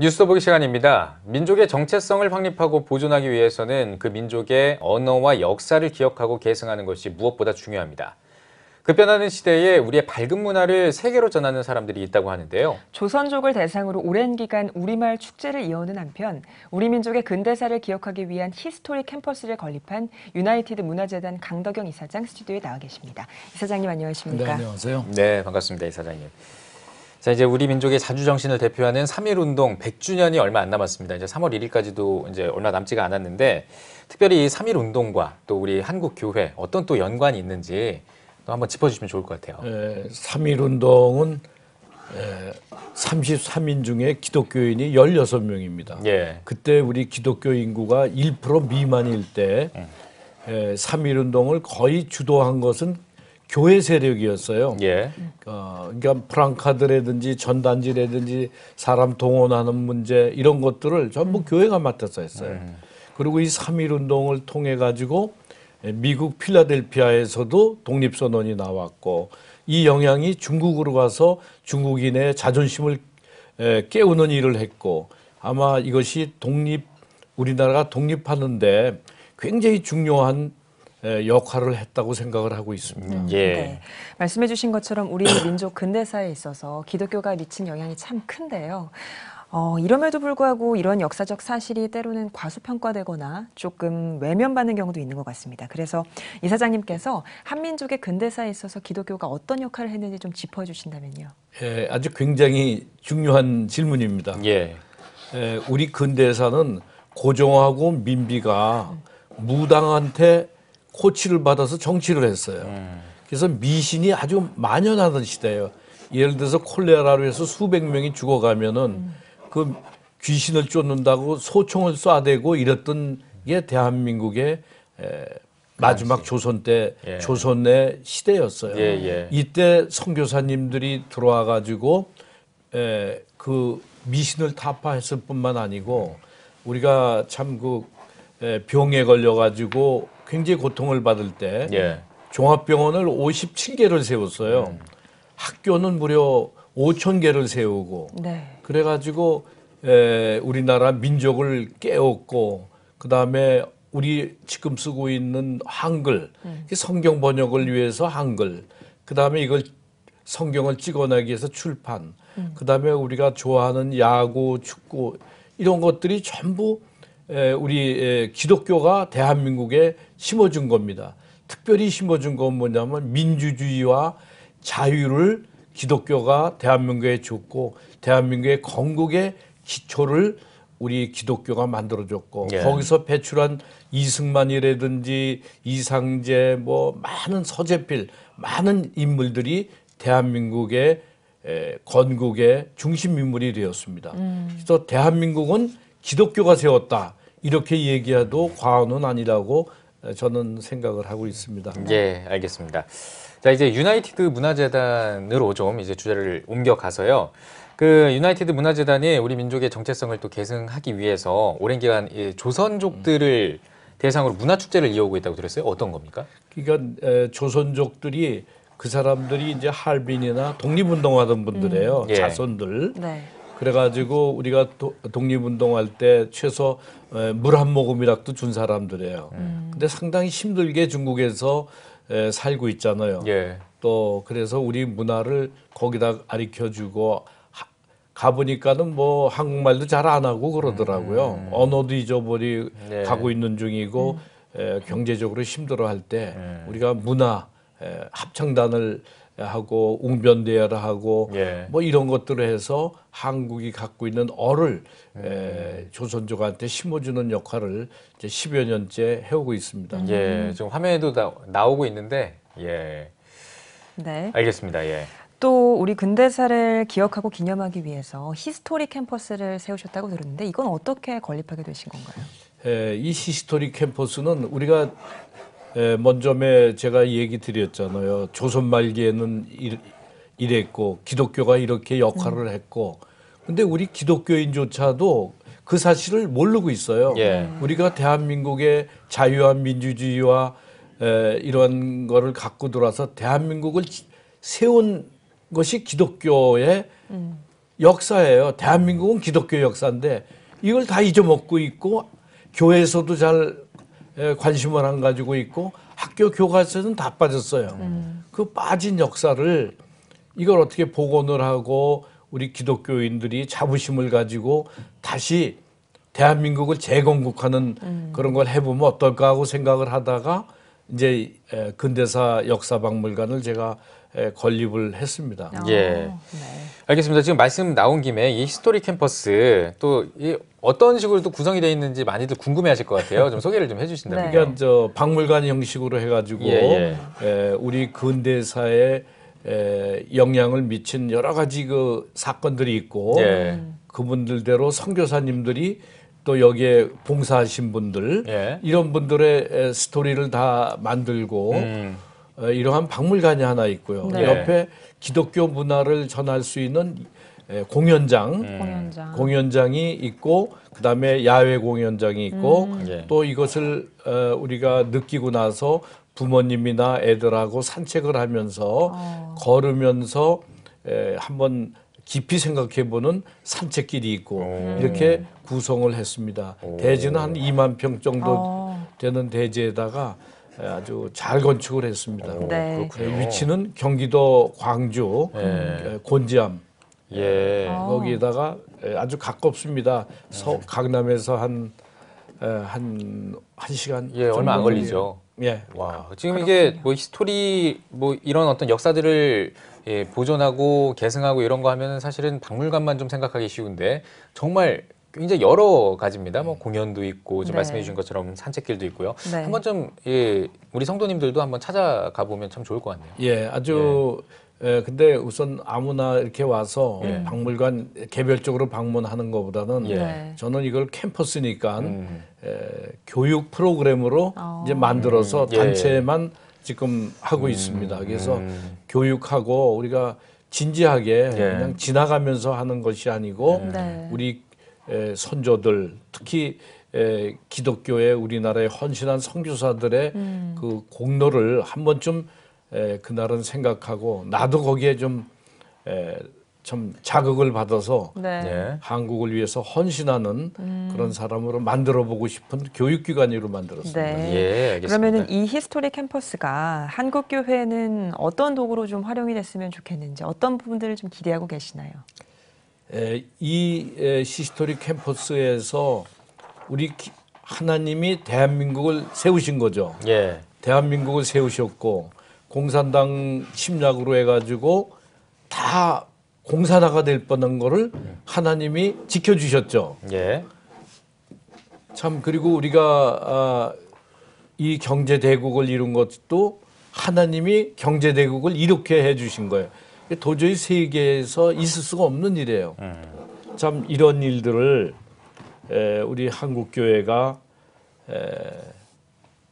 뉴스더보기 시간입니다. 민족의 정체성을 확립하고 보존하기 위해서는 그 민족의 언어와 역사를 기억하고 계승하는 것이 무엇보다 중요합니다. 급변하는 시대에 우리의 밝은 문화를 세계로 전하는 사람들이 있다고 하는데요. 조선족을 대상으로 오랜 기간 우리말 축제를 이어오는 한편 우리 민족의 근대사를 기억하기 위한 히스토리 캠퍼스를 건립한 유나이티드 문화재단 강덕영 이사장 스튜디오에 나와 계십니다. 이사장님 안녕하십니까? 네, 안녕하세요. 네, 반갑습니다. 이사장님. 자, 이제 우리 민족의 자주정신을 대표하는 3.1운동 100주년이 얼마 안 남았습니다. 이제 3월 1일까지도 이제 얼마 남지가 않았는데 특별히 이 3.1운동과 또 우리 한국교회 어떤 또 연관이 있는지 또 한번 짚어주시면 좋을 것 같아요. 에, 3.1운동은 에, 33인 중에 기독교인이 16명입니다. 예. 그때 우리 기독교 인구가 1% 미만일 때 에, 음. 3.1운동을 예, 거의 주도한 것은 교회 세력이었어요. 예. 어, 그러니까 프랑카드라든지 전단지라든지 사람 동원하는 문제 이런 것들을 전부 음. 교회가 맡아서 했어요. 음. 그리고 이 삼일 운동을 통해 가지고 미국 필라델피아에서도 독립선언이 나왔고 이 영향이 중국으로 가서 중국인의 자존심을 깨우는 일을 했고 아마 이것이 독립 우리나라가 독립하는데 굉장히 중요한 역할을 했다고 생각을 하고 있습니다. 음, 예. 네. 말씀해주신 것처럼 우리 민족 근대사에 있어서 기독교가 미친 영향이 참 큰데요. 어, 이럼에도 불구하고 이런 역사적 사실이 때로는 과소평가되거나 조금 외면받는 경우도 있는 것 같습니다. 그래서 이사장님께서 한민족의 근대사에 있어서 기독교가 어떤 역할을 했는지 좀 짚어주신다면요. 예, 아주 굉장히 중요한 질문입니다. 예. 예 우리 근대사는 고종하고 민비가 무당한테 코치를 받아서 정치를 했어요. 네. 그래서 미신이 아주 만연하던 시대예요. 예를 들어서 콜레라로 해서 수백 명이 죽어가면은 그 귀신을 쫓는다고 소총을 쏴대고 이랬던 게 대한민국의 에, 마지막 조선 때 예. 조선의 시대였어요. 예, 예. 이때 선교사님들이 들어와 가지고 에, 그 미신을 타파했을 뿐만 아니고 우리가 참 그 병에 걸려 가지고 굉장히 고통을 받을 때 예. 종합병원을 57개를 세웠어요. 음. 학교는 무려 5천 개를 세우고 네. 그래가지고 에, 우리나라 민족을 깨웠고 그 다음에 우리 지금 쓰고 있는 한글 음. 성경 번역을 위해서 한글 그 다음에 이걸 성경을 찍어내기 위해서 출판 음. 그 다음에 우리가 좋아하는 야구 축구 이런 것들이 전부 우리 기독교가 대한민국에 심어준 겁니다. 특별히 심어준 건 뭐냐면 민주주의와 자유를 기독교가 대한민국에 줬고 대한민국의 건국의 기초를 우리 기독교가 만들어줬고 예. 거기서 배출한 이승만이라든지 이상재 뭐 많은 서재필 많은 인물들이 대한민국의 건국의 중심 인물이 되었습니다. 음. 그래서 대한민국은 기독교가 세웠다. 이렇게 얘기해도 과언은 아니라고 저는 생각을 하고 있습니다. 예, 알겠습니다. 자, 이제 유나이티드 문화재단으로 좀 이제 주제를 옮겨가서요. 그 유나이티드 문화재단이 우리 민족의 정체성을 또 계승하기 위해서 오랜 기간 조선족들을 대상으로 문화축제를 이어오고 있다고 들었어요. 어떤 겁니까? 그러니까 조선족들이 그 사람들이 이제 할빈이나 독립운동하던 분들이에요. 음. 예. 자손들. 네. 그래가지고 우리가 도, 독립운동할 때 최소 물 한 모금이라도 준 사람들이에요. 음. 근데 상당히 힘들게 중국에서 에, 살고 있잖아요. 예. 또 그래서 우리 문화를 거기다 가르쳐주고 가보니까는 뭐 한국말도 잘 안 하고 그러더라고요. 음. 음. 언어도 잊어버리 네. 가고 있는 중이고 음. 에, 경제적으로 힘들어할 때 음. 우리가 문화 에, 합창단을 하고 웅변대회를 하고 예. 뭐 이런 것들을 해서 한국이 갖고 있는 어를 음. 조선족한테 심어주는 역할을 이제 10여 년째 해오고 있습니다. 예, 지금 화면에도 나, 오고 있는데 예. 네. 알겠습니다. 예. 또 우리 근대사를 기억하고 기념하기 위해서 히스토리 캠퍼스를 세우셨다고 들었는데 이건 어떻게 건립하게 되신 건가요? 에, 이 히스토리 캠퍼스는 우리가 예, 먼저에 제가 얘기 드렸잖아요. 조선 말기에는 일, 랬고 기독교가 이렇게 역할을 음. 했고 근데 우리 기독교인조차도 그 사실을 모르고 있어요. 예. 우리가 대한민국의 자유한 민주주의와 에, 이런 거를 갖고 들어와서 대한민국을 세운 것이 기독교의 음. 역사예요. 대한민국은 기독교 역사인데 이걸 다 잊어먹고 있고 교회에서도 잘 예, 관심을 안 가지고 있고 학교 교과서는다 빠졌어요. 음. 그 빠진 역사를 이걸 어떻게 복원을 하고 우리 기독교인들이 자부심을 가지고 다시 대한민국을 재건국하는 음. 그런 걸 해보면 어떨까 하고 생각을 하다가 이제 근대사 역사박물관을 제가 건립을 했습니다. 아, 예. 네. 알겠습니다. 지금 말씀 나온 김에 이 히스토리 캠퍼스 또 이 어떤 식으로 또 구성이 되어 있는지 많이들 궁금해하실 것 같아요. 좀 소개를 좀 해주신다면. 네. 그러니까 저 박물관 형식으로 해가지고 예, 예. 에, 우리 근대사에 에, 영향을 미친 여러 가지 그 사건들이 있고 예. 그분들대로 선교사님들이 또 여기에 봉사하신 분들 예. 이런 분들의 에, 스토리를 다 만들고. 음. 어, 이러한 박물관이 하나 있고요. 네. 옆에 기독교 문화를 전할 수 있는 공연장, 음. 공연장. 이 있고 그다음에 야외 공연장이 있고 음. 예. 또 이것을 어, 우리가 느끼고 나서 부모님이나 애들하고 산책을 하면서 어. 걸으면서 한번 깊이 생각해보는 산책길이 있고 오. 이렇게 구성을 했습니다. 오. 대지는 한 2만 평 정도 오. 어. 되는 대지에다가 예, 아주 잘 건축을 했습니다. 오, 어, 네. 위치는 경기도 광주 예. 예 곤지암 예. 예 거기에다가 아주 가깝습니다. 서, 네. 강남에서 한 한한 한 시간 예, 얼마 안 걸리죠. 예. 와, 지금 이게 뭐 히스토리 뭐 이런 어떤 역사들을 예, 보존하고 계승하고 이런 거하면 사실은 박물관만 좀 생각하기 쉬운데 정말 굉장히 여러 가지입니다. 뭐 네. 공연도 있고 좀 네. 말씀해 주신 것처럼 산책길도 있고요. 네. 한번 좀 예, 우리 성도님들도 한번 찾아가 보면 참 좋을 것 같네요. 예, 아주 예. 예 근데 우선 아무나 이렇게 와서 예. 박물관 개별적으로 방문하는 것보다는 예. 네. 저는 이걸 캠퍼스니까 음. 에, 예, 교육 프로그램으로 어. 이제 만들어서 음. 예. 단체만 지금 하고 음. 있습니다. 그래서 음. 교육하고 우리가 진지하게 예. 그냥 지나가면서 하는 것이 아니고 네. 우리 선조들 특히 에, 기독교의 우리나라의 헌신한 선교사들의 음. 그 공로를 한 번쯤 에, 그날은 생각하고 나도 거기에 좀, 에, 참 자극을 받아서 네. 네. 한국을 위해서 헌신하는 음. 그런 사람으로 만들어 보고 싶은 교육기관으로 만들었습니다. 네. 예, 알겠습니다. 그러면은 이 히스토리 캠퍼스가 한국교회는 어떤 도구로 좀 활용이 됐으면 좋겠는지 어떤 부분들을 좀 기대하고 계시나요? 이 시스토리 캠퍼스에서 우리 하나님이 대한민국을 세우신 거죠. 예. 대한민국을 세우셨고 공산당 침략으로 해가지고 다 공산화가 될 뻔한 거를 하나님이 지켜주셨죠. 예. 참 그리고 우리가 아, 이 경제 대국을 이룬 것도 하나님이 경제 대국을 이렇게 해주신 거예요. 도저히 세계에서 있을 수가 없는 일이에요. 참 이런 일들을 우리 한국 교회가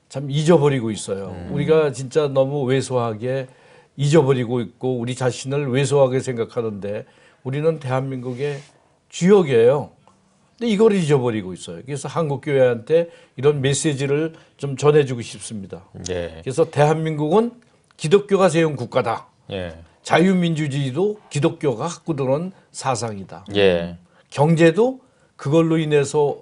참 잊어버리고 있어요. 음. 우리가 진짜 너무 왜소하게 잊어버리고 있고 우리 자신을 왜소하게 생각하는데 우리는 대한민국의 주역이에요. 근데 이걸 잊어버리고 있어요. 그래서 한국 교회한테 이런 메시지를 좀 전해주고 싶습니다. 예. 그래서 대한민국은 기독교가 세운 국가다. 예. 자유민주주의도 기독교가 갖고 들어온 사상이다. 예. 경제도 그걸로 인해서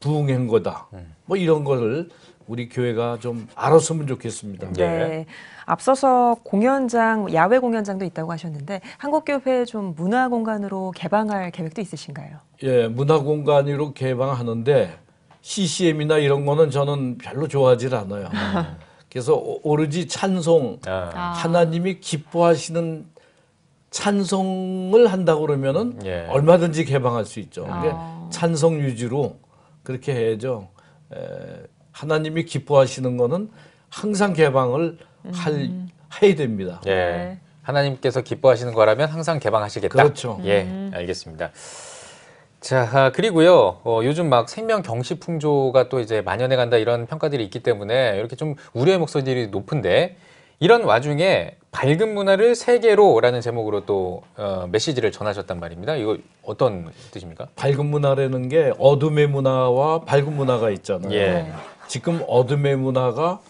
부흥한 거다. 음. 뭐 이런 거를 우리 교회가 좀 알았으면 좋겠습니다. 네. 네. 앞서서 공연장, 야외 공연장도 있다고 하셨는데 한국교회 좀 문화 공간으로 개방할 계획도 있으신가요? 예, 문화 공간으로 개방하는데 CCM이나 이런 거는 저는 별로 좋아하지 않아요. 음. 그래서 오로지 찬송 아. 하나님이 기뻐하시는 찬송을 한다고 그러면은 예. 얼마든지 개방할 수 있죠. 근데 아. 찬송 유지로 그렇게 해야죠. 에, 하나님이 기뻐하시는 거는 항상 개방을 할 음. 해야 됩니다. 예. 네. 하나님께서 기뻐하시는 거라면 항상 개방하시겠다. 그렇죠. 예, 음. 알겠습니다. 자, 아, 그리고요, 어, 요즘 막 생명 경시 풍조가 또 이제 만연해 간다 이런 평가들이 있기 때문에 이렇게 좀 우려의 목소리들이 높은데 이런 와중에 밝은 문화를 세계로라는 제목으로 또 어, 메시지를 전하셨단 말입니다. 이거 어떤 뜻입니까? 밝은 문화라는 게 어둠의 문화와 밝은 문화가 있잖아요. 예. 지금 어둠의 문화가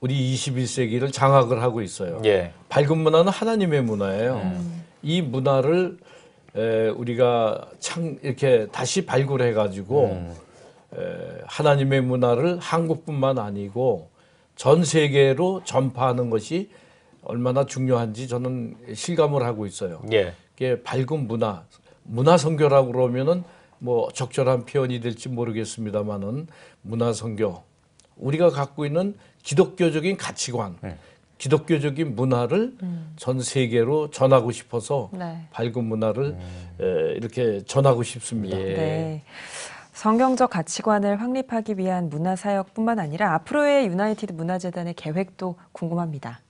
우리 21세기를 장악을 하고 있어요. 예. 밝은 문화는 하나님의 문화예요. 음. 이 문화를 에, 우리가 창 이렇게 다시 발굴해 가지고 음. 에, 하나님의 문화를 한국뿐만 아니고 전 세계로 전파하는 것이 얼마나 중요한지 저는 실감을 하고 있어요. 예. 이게 밝은 문화, 문화 선교라고 그러면은 뭐 적절한 표현이 될지 모르겠습니다만은 문화 선교 우리가 갖고 있는 기독교적인 가치관 예. 기독교적인 문화를 음. 전 세계로 전하고 싶어서 네. 밝은 문화를 음. 에, 이렇게 전하고 싶습니다. 네. 예. 네. 성경적 가치관을 확립하기 위한 문화 사역뿐만 아니라 앞으로의 유나이티드 문화재단의 계획도 궁금합니다.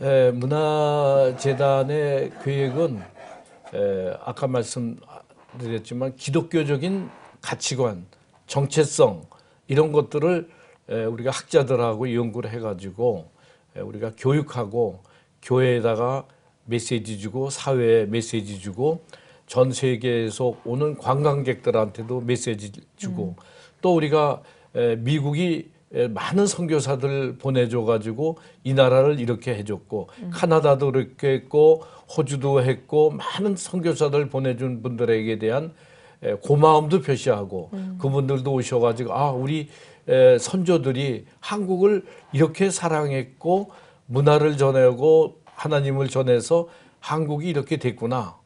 에, 문화재단의 계획은 에, 아까 말씀드렸지만 기독교적인 가치관, 정체성 이런 것들을 에, 우리가 학자들하고 연구를 해가지고 예, 우리가 교육하고 교회에다가 메시지 주고 사회에 메시지 주고 전 세계에서 오는 관광객들한테도 메시지 주고 음. 또 우리가 예, 미국이 예, 많은 선교사들 보내줘 가지고 이 나라를 이렇게 해줬고 음. 카나다도 그렇게 했고 호주도 했고 많은 선교사들 보내준 분들에게 대한 고마움도 표시하고 음. 그분들도 오셔가지고 아 우리 선조들이 한국을 이렇게 사랑했고 문화를 전하고 하나님을 전해서 한국이 이렇게 됐구나.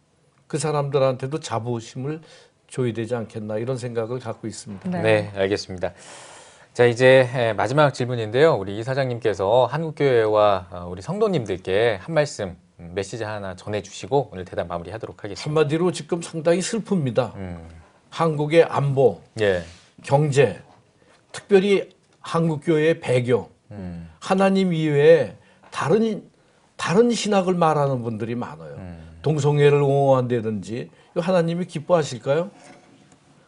그 사람들한테도 자부심을 줘야 되지 않겠나 이런 생각을 갖고 있습니다. 네, 네 알겠습니다. 자 이제 마지막 질문인데요. 우리 이사장님께서 한국교회와 어, 우리 성도님들께 한 말씀 음, 메시지 하나 전해주시고 오늘 대답 마무리하도록 하겠습니다. 한마디로 지금 상당히 슬픕니다. 음. 한국의 안보, 예. 경제, 특별히 한국교회 배경 음. 하나님 이외에 다른, 다른 신학을 말하는 분들이 많아요. 음. 동성애를 옹호한다든지, 하나님이 기뻐하실까요?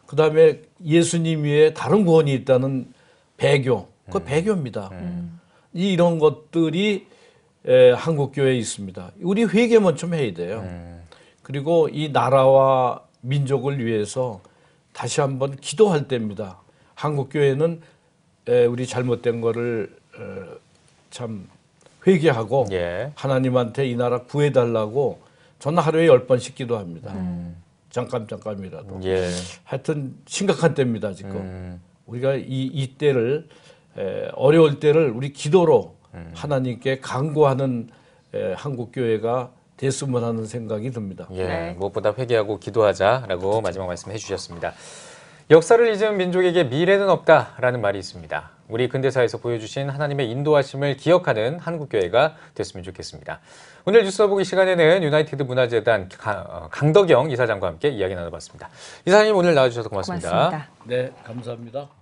그 다음에 예수님 위에 다른 구원이 있다는 배경그 음. 배교입니다. 음. 이, 이런 것들이 에, 한국교회에 있습니다. 우리 회개만 좀 해야 돼요. 음. 그리고 이 나라와 민족을 위해서 다시 한번 기도할 때입니다. 한국 교회는 우리 잘못된 거를 어, 참 회개하고 예. 하나님한테 이 나라 구해달라고 저는 하루에 열 번씩 기도합니다. 음. 잠깐 잠깐이라도. 예. 하여튼 심각한 때입니다 지금. 음. 우리가 이, 이 때를 에, 어려울 때를 우리 기도로 음. 하나님께 간구하는 에, 한국 교회가 됐으면 하는 생각이 듭니다. 예, 네. 무엇보다 회개하고 기도하자라고 그렇죠. 마지막 말씀해 주셨습니다. 역사를 잊은 민족에게 미래는 없다라는 말이 있습니다. 우리 근대사에서 보여주신 하나님의 인도하심을 기억하는 한국교회가 됐으면 좋겠습니다. 오늘 뉴스 보기 시간에는 유나이티드 문화재단 어, 강덕영 이사장과 함께 이야기 나눠봤습니다. 이사님 오늘 나와주셔서 고맙습니다. 고맙습니다. 네, 감사합니다.